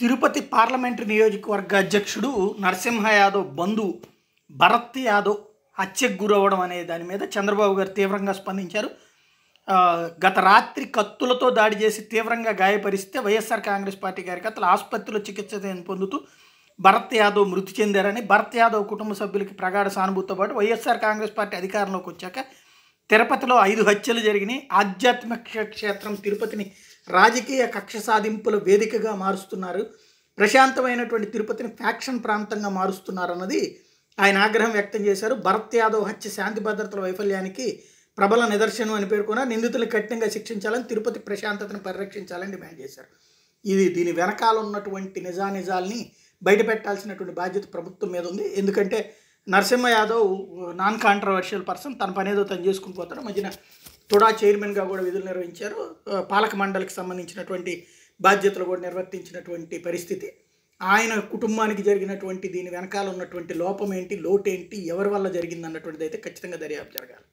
Tirupati parliamentary నియోజకవర్గ అధ్యక్షుడు నరసింహ యాదవ్ బంధు భరత్ యాదవ్ హత్యకు గురవ్వడం అనే దాని మీద చంద్రబాబు గారు తీవ్రంగా స్పందించారు గత రాత్రి కత్తులతో దాడి చేసి తీవ్రంగా గాయపరిస్తే వైఎస్ఆర్ కాంగ్రెస్ పార్టీ కార్యకర్తలు ఆసుపత్రిలో చికిత్స పొందుతూ భరత్ యాదవ్ మృతి చెందారని భరత్ యాదవ్ కుటుంబ సభ్యులకి ప్రగాఢ సానుభూతితో పాటు వైఎస్ఆర్ కాంగ్రెస్ పార్టీ అధికారంలోకి వచ్చాక తిరుపతిలో ఐదు హత్యలు జరిగినాయి ఆధ్యాత్మిక క్షేత్రం తిరుపతిని రాజకీయ కక్ష సాధింపుల వేదికగా మారుస్తున్నారు ప్రశాంతమైనటువంటి తిరుపతిని ఫ్యాక్షన్ ప్రాంతంగా మారుస్తున్నారన్నది ఆయన ఆగ్రహం వ్యక్తం చేశారు భరత్ యాదవ్ హత్య శాంతి భద్రతల వైఫల్యానికి ప్రబల నిదర్శనం అని పేర్కొన్నారు నిందితులు కఠినంగా శిక్షించాలని తిరుపతి ప్రశాంతతను పరిరక్షించాలని డిమాండ్ చేశారు ఇది దీని వెనకాల ఉన్నటువంటి నిజానిజాల్ని బయటపెట్టాల్సినటువంటి బాధ్యత ప్రభుత్వం మీద ఉంది ఎందుకంటే Narasimha Yadav non controversial person తన పనేదో తను చేసుకుని పోతాడు మధ్యన తుడా చైర్మన్గా కూడా విధులు నిర్వహించారు పాలక మండలికి సంబంధించినటువంటి బాధ్యతలు కూడా నిర్వర్తించినటువంటి పరిస్థితి ఆయన కుటుంబానికి జరిగినటువంటి దీని వెనకాల ఉన్నటువంటి లోపం ఏంటి లోటేంటి ఎవరి వల్ల జరిగింది అన్నటువంటిది అయితే ఖచ్చితంగా దర్యాప్తు జరగాలి